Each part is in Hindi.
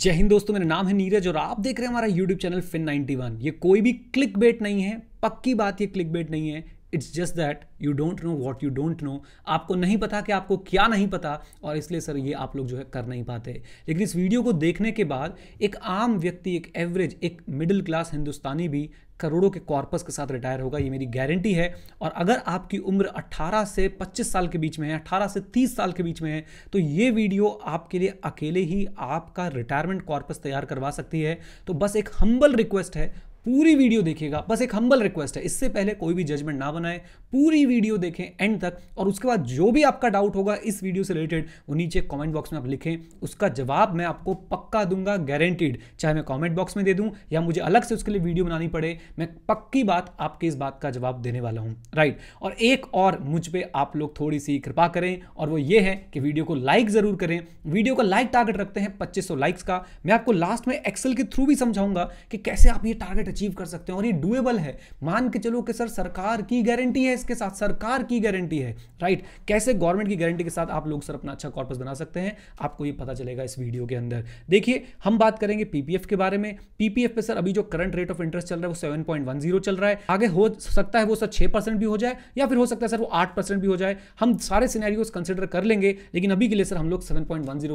जय हिंद दोस्तों मेरा नाम है नीरज और आप देख रहे हैं हमारा यूट्यूब चैनल फिन 91 ये कोई भी क्लिक बेट नहीं है पक्की बात ये क्लिक बेट नहीं है it's just that you don't know what you don't know आपको नहीं पता कि आपको क्या नहीं पता और इसलिए सर ये आप लोग जो है कर नहीं पाते लेकिन इस वीडियो को देखने के बाद एक आम व्यक्ति एक एवरेज एक मिडिल क्लास हिंदुस्तानी भी करोड़ों के कॉर्पस के साथ रिटायर होगा ये मेरी गारंटी है और अगर आपकी उम्र 18 से 25 साल के बीच में है 18 से 30 साल के बीच में है तो ये वीडियो आपके लिए अकेले ही आपका रिटायरमेंट कॉर्पस तैयार करवा सकती है तो बस एक हम्बल रिक्वेस्ट है पूरी वीडियो देखिएगा बस एक हम्बल रिक्वेस्ट है इससे पहले कोई भी जजमेंट ना बनाए पूरी वीडियो देखें एंड तक और उसके बाद जो भी आपका डाउट होगा इस वीडियो से रिलेटेड वो नीचे कमेंट बॉक्स में आप लिखें उसका जवाब मैं आपको पक्का दूंगा गारंटीड चाहे मैं कमेंट बॉक्स में दे दूं या मुझे अलग से उसके लिए वीडियो बनानी पड़े मैं पक्की बात आपके इस बात का जवाब देने वाला हूं राइट और एक और मुझ पर आप लोग थोड़ी सी कृपा करें और वो ये है कि वीडियो को लाइक ज़रूर करें वीडियो का लाइक टारगेट रखते हैं पच्चीस लाइक्स का मैं आपको लास्ट में एक्सेल के थ्रू भी समझाऊंगा कि कैसे आप ये टारगेट अचीव कर सकते हैं और ये डुएबल है मान के चलो कि सर सरकार की गारंटी है इसके साथ सरकार की गारंटी है राइट कैसे गवर्नमेंट की गारंटी के साथ आप लोग सर अपना अच्छा कॉर्पस बना सकते हैं आपको ये पता चलेगा इस वीडियो के अंदर देखिए हम बात करेंगे पीपीएफ के बारे में पीपीएफ पे सर अभी जो करंट रेट ऑफ इंटरेस्ट चल रहा है वो 7.10 चल रहा है आगे हो सकता है वो सर छह परसेंट भी हो जाए या फिर हो सकता है सर वो आठ परसेंट भी हो जाए हम सारे सिनेरियोज कंसिडर कर लेंगे लेकिन अभी के लिए सर हम लोग सेवन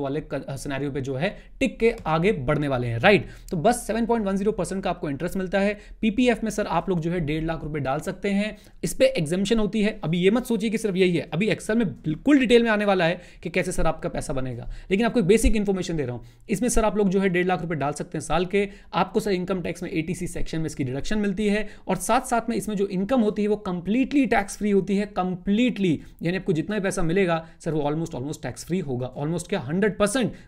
वाले सिनेरियो पे जो है टिक के आगे बढ़ने वाले हैं राइट तो बस सेवन का आपको इंटरेस्ट मिल मिलता है पीपीएफ में सर आप लोग जो है डेढ़ लाख रुपए डाल सकते हैं इस पर एग्जामेशन होती है अभी ये मत सोचिए कि सिर्फ यही है अभी एक्सल में बिल्कुल डिटेल में आने वाला है कि कैसे सर आपका पैसा बनेगा लेकिन आपको एक बेसिक इन्फॉर्मेशन दे रहा हूँ इसमें सर आप लोग जो है डेढ़ लाख रुपये डाल सकते हैं साल के आपको सर इनकम टैक्स में ए सेक्शन में इसकी डिडक्शन मिलती है और साथ साथ में इसमें जो इनकम होती है वो कंप्लीटली टैक्स फ्री होती है कंप्लीटली यानी आपको जितना पैसा मिलेगा सर वो ऑलमोस्ट ऑलमोस्ट टैक्स फ्री होगा ऑलमोस्ट क्या हंड्रेड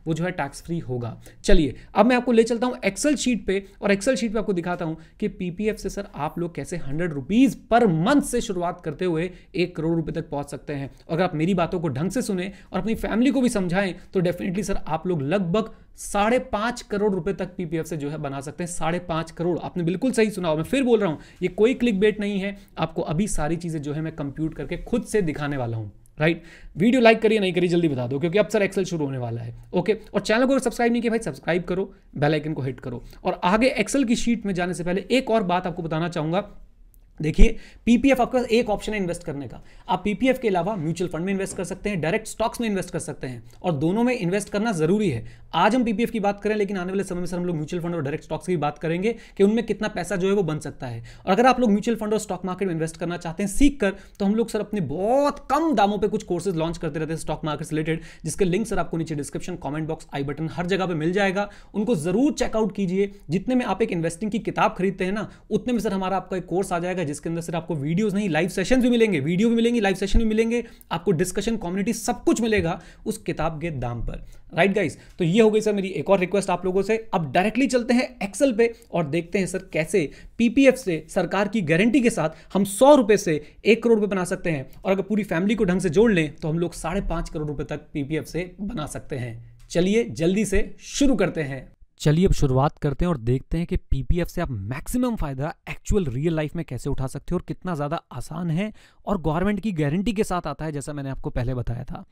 वो जो है टैक्स फ्री होगा चलिए अब मैं आपको ले चलता हूँ एक्सेल शीट पे और एक्सेल शीट पे आपको दिखाता हूँ हूं कि पीपीएफ से सर आप लोग कैसे हंड्रेड रुपीज पर मंथ से शुरुआत करते हुए एक करोड़ रुपए तक पहुंच सकते हैं अगर आप मेरी बातों को ढंग से सुने और अपनी फैमिली को भी समझाएं तो डेफिनेटली सर आप लोग लगभग साढ़े पांच करोड़ रुपए तक पीपीएफ से जो है बना सकते हैं साढ़े पांच करोड़ आपने बिल्कुल सही सुना मैं फिर बोल रहा हूं ये कोई क्लिक नहीं है आपको अभी सारी चीजें जो है मैं कंप्यूट करके खुद से दिखाने वाला हूं राइट वीडियो लाइक करिए नहीं करिए जल्दी बता दो क्योंकि अब सर एक्सेल शुरू होने वाला है ओके और चैनल को सब्सक्राइब नहीं किया भाई सब्सक्राइब करो बेल आइकन को हिट करो और आगे एक्सेल की शीट में जाने से पहले एक और बात आपको बताना चाहूंगा देखिए पीपीएफ आपका एक ऑप्शन है इन्वेस्ट करने का आप पीपीएफ के अलावा म्यूचुअल फंड में इन्वेस्ट कर सकते हैं डायरेक्ट स्टॉक्स में इन्वेस्ट कर सकते हैं और दोनों में इन्वेस्ट करना जरूरी है आज हम पीपीएफ की बात करें लेकिन आने वाले समय में सर हम लोग म्यूचुअल फंड और डायरेक्ट स्टॉक्स की बात करेंगे कि उनमें कितना पैसा जो है वो बन सकता है और अगर आप लोग म्यूचुअल फंड और स्टॉक मार्केट में इन्वेस्ट करना चाहते हैं सीख कर तो हम लोग सर अपने बहुत कम दामों पर कुछ कोर्सेज लॉन्च करते रहते हैं स्टॉक मार्केट से रिलेटेड जिसके लिंक सर आपको नीचे description comment box I button हर जगह पर मिल जाएगा उनको जरूर चेकआउट कीजिए जितने में आप एक इन्वेस्टिंग की किताब खरीदते हैं ना उतने में सर हमारा आपका एक कोर्स आ जाएगा जिसके अंदर सिर्फ आपको वीडियोस नहीं लाइव सेशन भी मिलेंगे वीडियो भी मिलेंगे लाइव सेशन भी मिलेंगे आपको डिस्कशन कम्युनिटी सब कुछ मिलेगा उस किताब के दाम पर राइट right गाइस तो ये हो गई सर मेरी एक और रिक्वेस्ट आप लोगों से अब डायरेक्टली चलते हैं एक्सेल पे और देखते हैं सर कैसे पीपीएफ से सरकार की गारंटी के साथ हम सौ रुपए से एक करोड़ रुपए बना सकते हैं और अगर पूरी फैमिली को ढंग से जोड़ लें तो हम लोग साढ़े पांच करोड़ रुपए तक पीपीएफ से बना सकते हैं चलिए जल्दी से शुरू करते हैं चलिए अब शुरुआत करते हैं और देखते हैं कि पीपीएफ से आप मैक्सिमम फायदा एक्चुअल रियल लाइफ में कैसे उठा सकते हो और कितना ज़्यादा आसान है और गवर्नमेंट की गारंटी के साथ आता है जैसा मैंने आपको पहले बताया था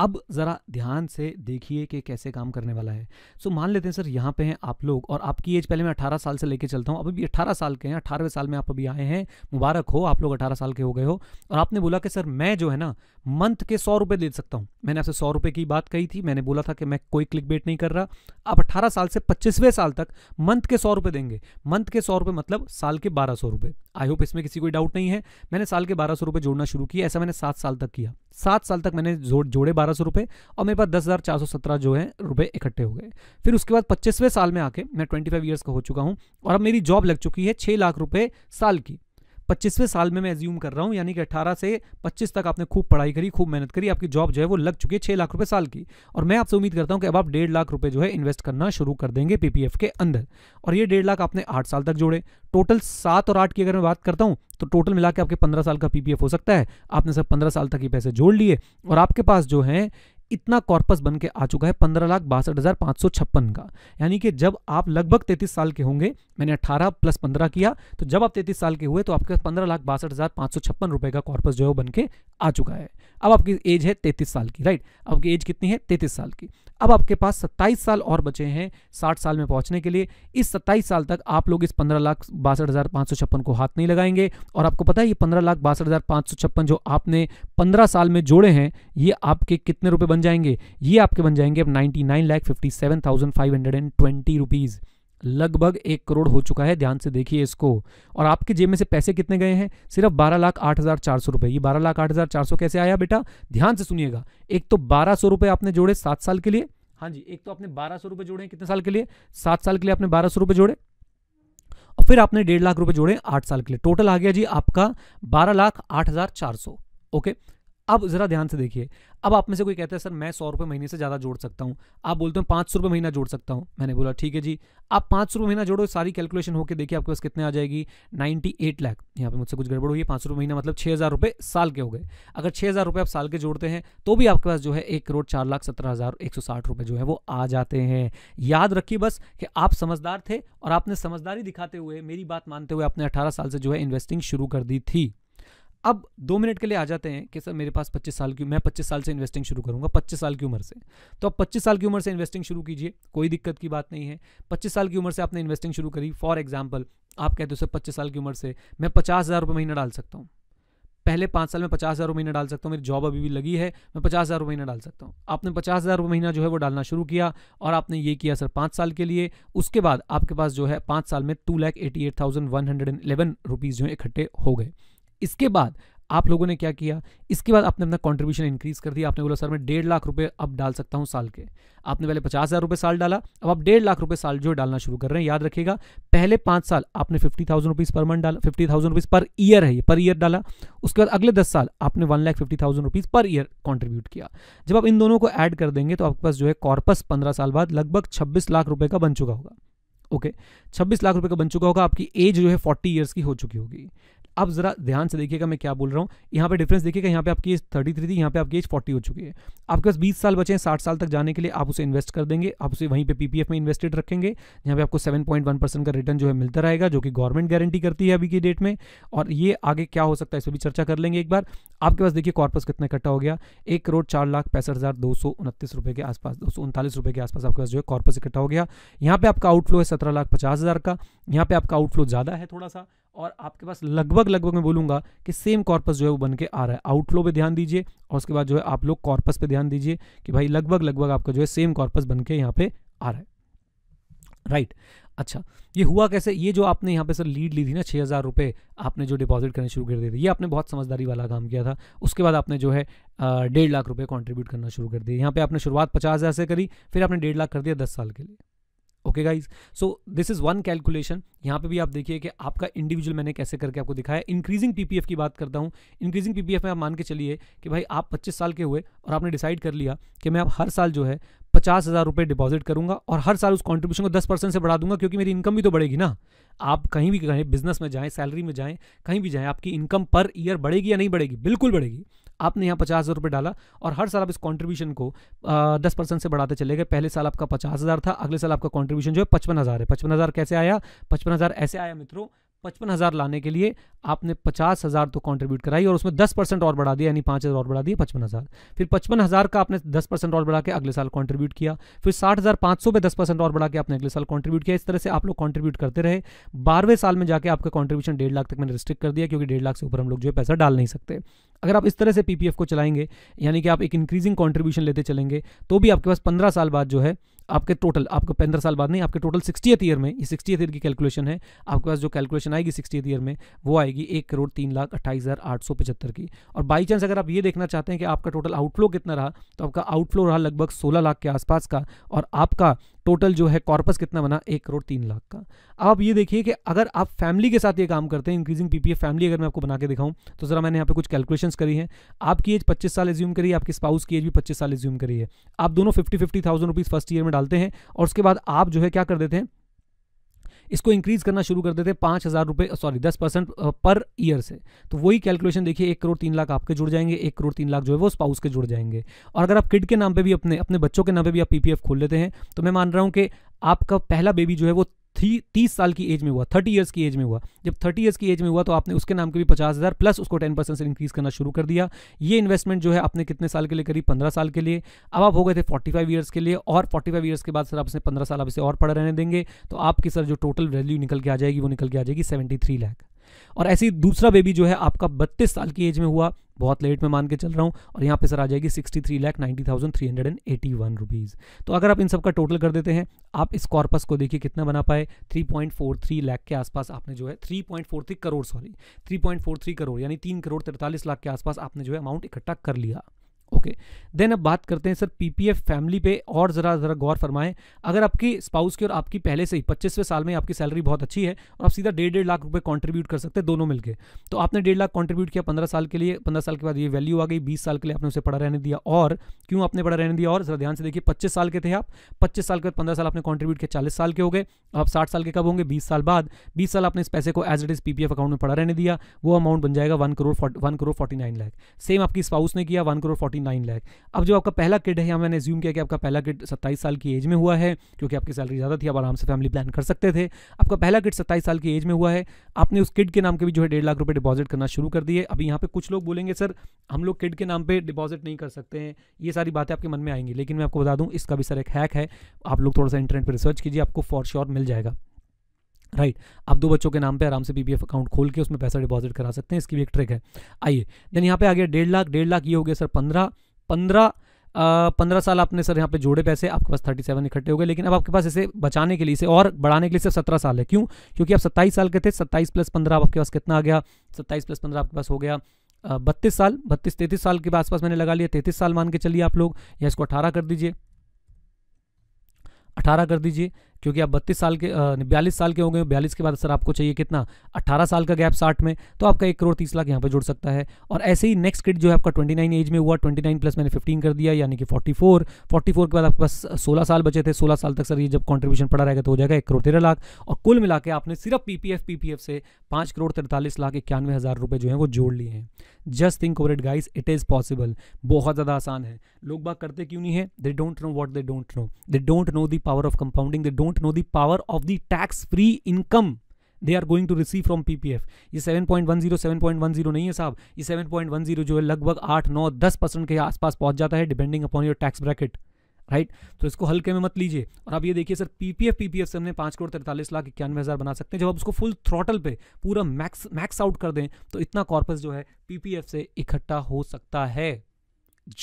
अब ज़रा ध्यान से देखिए कि कैसे काम करने वाला है सो so, मान लेते हैं सर यहाँ पे हैं आप लोग और आपकी एज पहले मैं 18 साल से लेके चलता हूँ अभी भी 18 साल के हैं अठारहवें साल में आप अभी आए हैं मुबारक हो आप लोग 18 साल के हो गए हो और आपने बोला कि सर मैं जो है ना मंथ के सौ रुपये दे सकता हूँ मैंने आपसे सौ रुपये की बात कही थी मैंने बोला था कि मैं कोई क्लिक बेट नहीं कर रहा आप अट्ठारह साल से पच्चीसवें साल तक मंथ के सौ रुपये देंगे मंथ के सौ रुपये मतलब साल के बारह सौ रुपये आई होप इसमें किसी कोई डाउट नहीं है मैंने साल के बारह सौ रुपये जोड़ना शुरू किया ऐसा मैंने सात साल तक किया सात साल तक मैंने जोड़ जोड़े बारह सौ रुपये और मेरे पास दस हज़ार चार सौ सत्रह जो है रुपए इकट्ठे हो गए फिर उसके बाद पच्चीसवें साल में आके मैं ट्वेंटी फाइव ईयर्स का हो चुका हूँ और अब मेरी जॉब लग चुकी है छः लाख रुपये साल की पच्चीसवें साल में मैं एज्यूम कर रहा हूँ यानी कि अट्ठारह से पच्चीस तक आपने खूब पढ़ाई करी खूब मेहनत करी आपकी जॉब जो है वो लग चुकी है छः लाख रुपये साल की और मैं आपसे उम्मीद करता हूँ कि अब आप डेढ़ लाख रुपये जो है इन्वेस्ट करना शुरू कर देंगे पी के अंदर और ये डेढ़ लाख आपने आठ साल तक जोड़े टोटल सात और आठ की अगर मैं बात करता हूँ तो टोटल मिला के आपके पंद्रह साल का पीपीएफ हो सकता है आपने सब पंद्रह साल तक ये पैसे जोड़ लिए और आपके पास जो है इतना कॉर्पस बन के आ चुका है पंद्रह लाख बासठ हज़ार पाँच सौ छप्पन का यानी कि जब आप लगभग तैंतीस साल के होंगे मैंने अठारह प्लस पंद्रह किया तो जब आप तैंतीस साल के हुए तो आपके पास पंद्रह लाख बासठ हज़ार पाँच सौ छप्पन रुपये का कॉर्पस जो है वो बन के आ चुका है अब आपकी एज है तैंतीस साल की राइट आपकी एज कितनी है तैंतीस साल की अब आपके पास सत्ताईस साल और बचे हैं साठ साल में पहुंचने के लिए इस सत्ताईस साल तक आप लोग इस पंद्रह लाख बासठ हज़ार पाँच सौ छप्पन को हाथ नहीं लगाएंगे और आपको पता है ये पंद्रह लाख बासठ हज़ार पाँच सौ छप्पन जो आपने पंद्रह साल में जोड़े हैं ये आपके कितने रुपये बन बन जाएंगे ये आपके बन जाएंगे अब ninety nine lakh fifty seven thousand five hundred and twenty rupees लगभग एक करोड़ हो चुका है ध्यान से देखिए इसको और आपके जेब में से पैसे कितने गए हैं सिर्फ बारह लाख आठ हज़ार चार सौ रुपये ये बारह लाख आठ हज़ार चार सौ कैसे आया बेटा ध्यान से सुनिएगा एक तो बारह सौ रुपये आपने जोड़े सात साल के लिए हाँ जी एक तो आपने बारह सौ रुपये जोड़े कितने साल के लिए सात साल के लिए आपने बारह सौ रुपये जोड़े और फिर आपने डेढ़ लाख रुपये जोड़े आठ साल के लिए टोटल आ गया जी आपका बारह लाख आठ हज़ार चार सौ ओके अब ज़रा ध्यान से देखिए अब आप में से कोई कहता है सर मैं सौ रुपये महीने से ज़्यादा जोड़ सकता हूँ आप बोलते हो पाँच सौ रुपये महीना जोड़ सकता हूँ मैंने बोला ठीक है जी आप पाँच सौ रुपये महीना जोड़ो सारी कैलकुलेशन होकर देखिए आपके पास कितने आ जाएगी नाइन्टी एट लाख यहाँ पर मुझसे कुछ गड़बड़ हुई है पाँच सौ महीना मतलब छः हज़ार रुपये साल के हो गए अगर छः हज़ार रुपये आप साल के जोड़ते हैं तो भी आपके पास जो है एक करोड़ चार लाख सत्रह हज़ार एक सौ साठ रुपये जो है वो आ जाते हैं याद रखिए बस कि आप समझदार थे और आपने समझदारी दिखाते हुए मेरी बात मानते हुए आपने अठारह साल से जो है इन्वेस्टिंग शुरू कर दी थी अब दो मिनट के लिए आ जाते हैं कि सर मेरे पास 25 साल की मैं 25 साल से इन्वेस्टिंग शुरू करूंगा 25 साल की उम्र से तो आप 25 साल की उम्र से इन्वेस्टिंग शुरू कीजिए कोई दिक्कत की बात नहीं है 25 साल की उम्र से आपने इन्वेस्टिंग शुरू करी फॉर एग्जाम्पल आप कहते हो सर पच्चीस साल की उम्र से मैं पचास हज़ार रुपये महीना डाल सकता हूँ पहले पाँच साल में पचास हज़ार महीना डाल सकता हूँ मेरी जॉब अभी भी लगी है मैं पचास हज़ार महीना डाल सकता हूँ आपने पचास हज़ार महीना जो है वो डालना शुरू किया और आपने ये किया सर पाँच साल के लिए उसके बाद आपके पास जो है पाँच साल में two lakh eighty eight thousand one hundred and eleven rupees जो है इकट्ठे हो गए इसके बाद आप लोगों ने क्या किया इसके बाद आपने अपना कॉन्ट्रीब्यूशन इंक्रीज कर दिया आपने बोला सर मैं डेढ़ लाख रुपए अब डाल सकता हूं साल के आपने पहले पचास हज़ार रुपये साल डाला अब आप डेढ़ लाख रुपए साल जो डालना शुरू कर रहे हैं याद रखिएगा पहले पांच साल आपने fifty thousand rupees per month डाला fifty thousand rupees per year है ये पर ईयर डाला उसके बाद अगले दस साल आपने one lakh fifty thousand rupees per year contribute किया जब आप इन दोनों को ऐड कर देंगे तो आपके पास जो है कॉर्पस पंद्रह साल बाद लगभग छब्बीस लाख रुपए का बन चुका होगा ओके okay. 26 लाख रुपए का बन चुका होगा आपकी एज जो है 40 इयर्स की हो चुकी होगी अब जरा ध्यान से देखिएगा मैं क्या बोल रहा हूँ यहाँ पे डिफरेंस देखिएगा यहाँ पे आपकी एज थर्टी थ्री थी यहाँ पे आपकी एज फोर्टी हो चुकी है आपके पास बीस साल बचे हैं साठ साल तक जाने के लिए आप उसे इन्वेस्ट कर देंगे आप उसे वहीं पे पीपीएफ में इन्वेस्टेड रखेंगे यहाँ पे आपको सेवन पॉइंट वन परसेंट का रिटर्न जो है मिलता रहेगा जो कि गवर्नमेंट गारंटी करती है अभी की डेट में और ये आगे क्या हो सकता है इस पर भी चर्चा कर लेंगे एक बार आपके पास देखिए कॉर्पस कितना इकट्ठा हो गया एक करोड़ चार लाख पैंसठ हज़ार दो सौ उनतीस रुपये के आसपास दो सौ उनतालीस रुपये के आसपास आपके पास जो है कॉर्पस इकट्ठा हो गया यहाँ पे आपका आउटफ्लो है सत्रह लाख पचास हज़ार का यहाँ पे आपका आउटफ्लो ज़्यादा है थोड़ा सा और आपके पास लगभग लगभग मैं बोलूंगा कि सेम कॉर्पस जो है वो बन के आ रहा है आउटफ्लो पे ध्यान दीजिए और उसके बाद जो है आप लोग कॉर्पस पे ध्यान दीजिए कि भाई लगभग लगभग आपका जो है सेम कॉर्पस बन के यहाँ पे आ रहा है राइट अच्छा ये हुआ कैसे ये जो आपने यहाँ पे सर लीड ली थी ना छः हज़ार रुपये आपने जो डिपॉजिट करने शुरू कर दिए थे ये आपने बहुत समझदारी वाला काम किया था उसके बाद आपने जो है डेढ़ लाख रुपए कॉन्ट्रीब्यूट करना शुरू कर दिए यहाँ पे आपने शुरुआत पचास हज़ार से करी फिर आपने डेढ़ लाख कर दिया दस साल के लिए okay guys so this is one calculation यहाँ पे भी आप देखिए कि आपका इंडिविजुअल मैंने कैसे करके आपको दिखाया इंक्रीजिंग पीपीएफ की बात करता हूँ इंक्रीजिंग पीपीएफ में आप मान के चलिए कि भाई आप 25 साल के हुए और आपने डिसाइड कर लिया कि मैं आप हर साल जो है पचास हज़ार रुपये डिपॉजिट करूंगा और हर साल उस कॉन्ट्रीब्यूशन को दस परसेंट से बढ़ा दूंगा क्योंकि मेरी इनकम भी तो बढ़ेगी ना आप कहीं भी कहीं बिजनेस में जाएँ सैलरी में जाएँ कहीं भी जाएँ आपकी इनकम पर ईयर बढ़ेगी या नहीं बढ़ेगी बिल्कुल बढ़ेगी आपने यहाँ पचास हज़ार रुपये डाला और हर साल आप इस कॉन्ट्रीब्यूशन को दस परसेंट से बढ़ाते चले गए पहले साल आपका पचास हज़ार था अगले साल आपका कॉन्ट्रीब्यूशन जो है पचपन हज़ार है पचपन हज़ार कैसे आया पचपन हज़ार ऐसे आया मित्रों पचपन हज़ार लाने के लिए आपने पचास हज़ार तो कंट्रीब्यूट कराई और उसमें दस परसेंट और बढ़ा दिया यानी पाँच हज़ार और बढ़ा दिया पचपन हज़ार फिर पचपन हज़ार का आपने दस परसेंट और बढ़ा के अगले साल कंट्रीब्यूट किया फिर साठ हज़ार पाँच सौ पर दस परसेंट और बढ़ा के आपने अगले साल कंट्रीब्यूट किया इस तरह से आप लोग कॉन्ट्रीब्यूट करते रहे बारहवें साल में जाकर आपका कॉन्ट्रीब्यूशन डेढ़ लाख तक मैंने रिस्ट्रिक्ट कर दिया क्योंकि डेढ़ लाख से ऊपर हम लोग जो है पैसा डाल नहीं सकते अगर आप इस तरह से पीपीएफ को चलाएंगे यानी कि आप एक इंक्रीजिंग कॉन्ट्रीब्यूशन लेते चलेंगे तो भी आपके पास पंद्रह साल बाद जो है आपके टोटल आपको पंद्रह साल बाद नहीं आपके टोटल सिक्सटी ईयर में ये सिक्सटीथ ईयर की कैलकुलेशन है आपके पास जो कैलकुलेशन आएगी सिक्सटीथ ईयर में वो आएगी एक करोड़ तीन लाख अट्ठाईस हज़ार आठ सौ पचहत्तर की और बाई चांस अगर आप ये देखना चाहते हैं कि आपका टोटल आउटफ्लो कितना रहा तो आपका आउटफ्लो रहा लगभग सोलह लाख के आसपास का और आपका टोटल जो है कॉर्पस कितना बना एक करोड़ तीन लाख का अब आप ये देखिए कि अगर आप फैमिली के साथ ये काम करते हैं इंक्रीजिंग पीपीएफ फैमिली अगर मैं आपको बना के दिखाऊं तो ज़रा मैंने यहाँ पे कुछ कैलकुलेशंस करी है आपकी एज पच्चीस साल एज्यूम करी है आपकी स्पाउस की एज भी पच्चीस साल एज्यूम करी है आप दोनों fifty fifty thousand rupees first year में डालते हैं और उसके बाद आप जो है क्या कर देते हैं इसको इंक्रीज करना शुरू कर देते पाँच हज़ार रुपये सॉरी दस परसेंट पर ईयर से तो वही कैलकुलेशन देखिए एक करोड़ तीन लाख आपके जुड़ जाएंगे एक करोड़ तीन लाख जो है वो स्पाउस के जुड़ जाएंगे और अगर आप किड के नाम पर भी अपने अपने बच्चों के नाम पर भी आप पी खोल लेते हैं तो मैं मान रहा हूँ कि आपका पहला बेबी जो है वो थी तीस साल की एज में हुआ थर्टी ईयर्स की एज में हुआ जब थर्टी ईयर्स की एज में हुआ तो आपने उसके नाम के भी पचास हज़ार प्लस उसको टेन परसेंट से इंक्रीज करना शुरू कर दिया ये इन्वेस्टमेंट जो है आपने कितने साल के लिए करी पंद्रह साल के लिए अब आप हो गए थे फोर्टी फाइव ईयर्स के लिए और फोर्टी फाइव ईयर्स के बाद सर आप इसे पंद्रह साल आप इसे और पढ़ रहने देंगे तो आपकी सर जो टोटल वैल्यू निकल के आ जाएगी वो निकल के आ जाएगी सेवेंटी थ्री लैख और ऐसे ही दूसरा बेबी जो है आपका बत्तीस साल की एज में हुआ बहुत लेट में मान के चल रहा हूँ और यहाँ पे सर आ जाएगी sixty three lakh ninety thousand three hundred and eighty one rupees तो अगर आप इन सब का टोटल कर देते हैं आप इस कॉर्पस को देखिए कितना बना पाए three point four three lakh के आसपास आपने जो है three point four three crore sorry three point four three crore यानी तीन करोड़ तिरतालीस लाख के आसपास आपने जो है अमाउंट इकट्ठा कर लिया ओके देन अब बात करते हैं सर पीपीएफ फैमिली पे और ज़रा ज़रा गौर फरमाएं अगर आपकी स्पाउस की और आपकी पहले से ही पच्चीसवें साल में आपकी सैलरी बहुत अच्छी है और आप सीधा डेढ़ डेढ़ लाख रुपए कंट्रीब्यूट कर सकते हैं दोनों मिलकर तो आपने डेढ़ लाख कंट्रीब्यूट किया पंद्रह साल के लिए पंद्रह साल के बाद ये वैल्यू आ गई बीस साल के लिए आपने उसे पड़ा रहने दिया और क्यों आपने पड़ा रहने दिया और ज़रा ध्यान से देखिए पच्चीस साल के थे आप पच्चीस साल के बाद पंद्रह साल आपने कॉन्ट्रीब्यूट किया चालीस साल के हो गए आप साठ साल के कब होंगे बीस साल बाद बीस साल आपने इस पैसे को as it is PPF account में पड़ा रहने दिया वो अमाउंट बन जाएगा one crore one crore forty nine lakh same आपकी स्पाउस ने किया one crore forty thirty nine lakh अब जो आपका पहला किड है या मैंने ज्यूम किया कि आपका पहला किड सत्ताईस साल की एज में हुआ है क्योंकि आपकी सैलरी ज़्यादा थी आप आराम से फैमिली प्लान कर सकते थे आपका पहला किड सत्ताईस साल की एज में हुआ है आपने उस किड के नाम के भी जो है डेढ़ लाख रुपये डिपॉजिट करना शुरू कर दिए अभी यहाँ पर कुछ लोग बोलेंगे सर हम लोग किड के नाम पर डिपॉजिट नहीं कर सकते हैं ये सारी बातें आपके मन में आएंगी लेकिन मैं आपको बता दूँ इसका भी सर एक हैक है आप लोग थोड़ा सा इंटरनेट पर रिसर्च कीजिए आपको फॉर श्योर मिल जाएगा राइट right. आप दो बच्चों के नाम पे आराम से बीबीएफ अकाउंट खोल के उसमें पैसा डिपॉजिट करा सकते हैं इसकी भी एक ट्रिक है आइए देन यहाँ पे आ गया डेढ़ लाख डेढ़ लाख ये हो गया सर पंद्रह पंद्रह पंद्रह साल आपने सर यहाँ पे जोड़े पैसे आपके पास थर्टी सेवन इकट्ठे हो गए लेकिन अब आपके पास इसे बचाने के लिए इसे और बढ़ाने के लिए सिर्फ सत्रह साल है क्यों क्योंकि आप सत्ताईस साल के थे सत्ताईस प्लस पंद्रह आपके पास कितना आ गया सत्ताईस प्लस पंद्रह आपके पास हो गया बत्तीस साल बत्तीस तैंतीस साल के आसपास मैंने लगा लिया तैंतीस साल मान के चलिए आप लोग या इसको अठारह कर दीजिए अठारह कर दीजिए क्योंकि आप बत्तीस साल के बयालीस साल के होंगे बयालीस के बाद सर आपको चाहिए कितना अट्ठारह साल का गैप साठ में तो आपका एक करोड़ तीस लाख यहाँ पर जुड़ सकता है और ऐसे ही नेक्स्ट किट जो है आपका ट्वेंटी नाइन एज में हुआ ट्वेंटी नाइन प्लस मैंने फिफ्टीन कर दिया यानी कि फोर्टी फोर फोर्टी फोर के बाद आपके पास सोलह साल बचे थे सोलह साल तक सर ये जब कॉन्ट्रीब्यूशन पड़ा रहेगा तो हो जाएगा एक करोड़ तेरह लाख और कुल मिला के आपने सिर्फ पीपीएफ पीपीएफ से पाँच करोड़ तैंतालीस लाख इक्यानवे हज़ार रुपये जो है वो जोड़ लिए हैं just think over it guys it is possible बहुत ज़्यादा आसान है लोग बात करते क्यों नहीं है they don't know what they don't know they don't know the power of compounding they don't don't know the of of tax free income they are going to receive from PPF ये वन जीरो नहीं है साहब ये जीरो जो है लगभग आठ नौ दस परसेंट के आसपास पहुंच जाता है depending upon your tax bracket right तो इसको हल्के में मत लीजिए और अब ये देखिए सर पीपीएफ पीपीएफ से हमने पाँच करोड़ तैंतालीस लाख इक्यानवे हज़ार बना सकते हैं जब आप उसको फुल थ्रॉटल पे पूरा मैक्स मैक्स आउट कर दें तो इतना कॉर्पस जो है पीपीएफ से इकट्ठा हो सकता है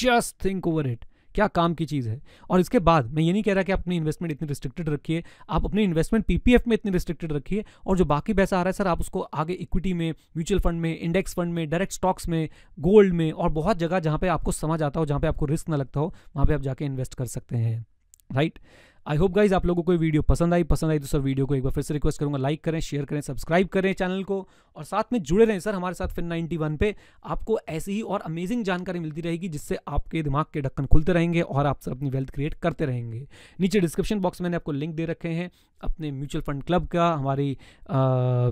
जस्ट थिंक ओवर इट क्या काम की चीज़ है और इसके बाद मैं ये नहीं कह रहा कि आप अपनी इन्वेस्टमेंट इतनी रिस्ट्रिक्टेड रखिए आप अपनी इन्वेस्टमेंट पीपीएफ में इतनी रिस्ट्रिक्टेड रखिए और जो बाकी पैसा आ रहा है सर आप उसको आगे इक्विटी में म्यूचुअल फंड में इंडेक्स फंड में डायरेक्ट स्टॉक्स में गोल्ड में और बहुत जगह जहाँ पर आपको समझ आता हो जहाँ पर आपको रिस्क ना लगता हो वहाँ पर आप जाके इन्वेस्ट कर सकते हैं right right? I hope guys आप लोगों को वीडियो पसंद आई पसंद आई तो सर वीडियो को एक बार फिर से रिक्वेस्ट करूंगा लाइक करें शेयर करें सब्सक्राइब करें चैनल को और साथ में जुड़े रहें सर हमारे साथ फिन नाइनटी वन पे आपको ऐसी ही और अमेजिंग जानकारी मिलती रहेगी जिससे आपके दिमाग के ढक्कन खुलते रहेंगे और आप सर अपनी वेल्थ क्रिएट करते रहेंगे नीचे डिस्क्रिप्शन बॉक्स मैंने आपको लिंक दे रखे हैं अपने म्यूचुअल फंड क्लब का हमारी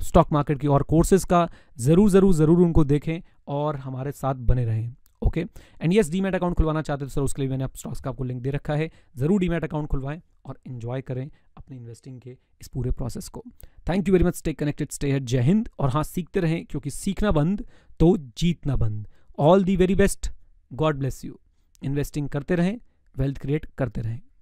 स्टॉक मार्केट की और कोर्सेज का ज़रूर ज़रूर ज़रूर उनको देखें और हमारे साथ बने रहें okay and yes demat account खुलवाना चाहते हो तो सर उसके लिए मैंने आप स्टॉक्स का आपको लिंक दे रखा है ज़रूर डीमेट अकाउंट खुलवाएं और इन्जॉय करें अपने इन्वेस्टिंग के इस पूरे प्रोसेस को thank you very much stay connected stay है जय हिंद और हाँ सीखते रहें क्योंकि सीखना बंद तो जीतना बंद all the very best God bless you investing करते रहें वेल्थ क्रिएट करते रहें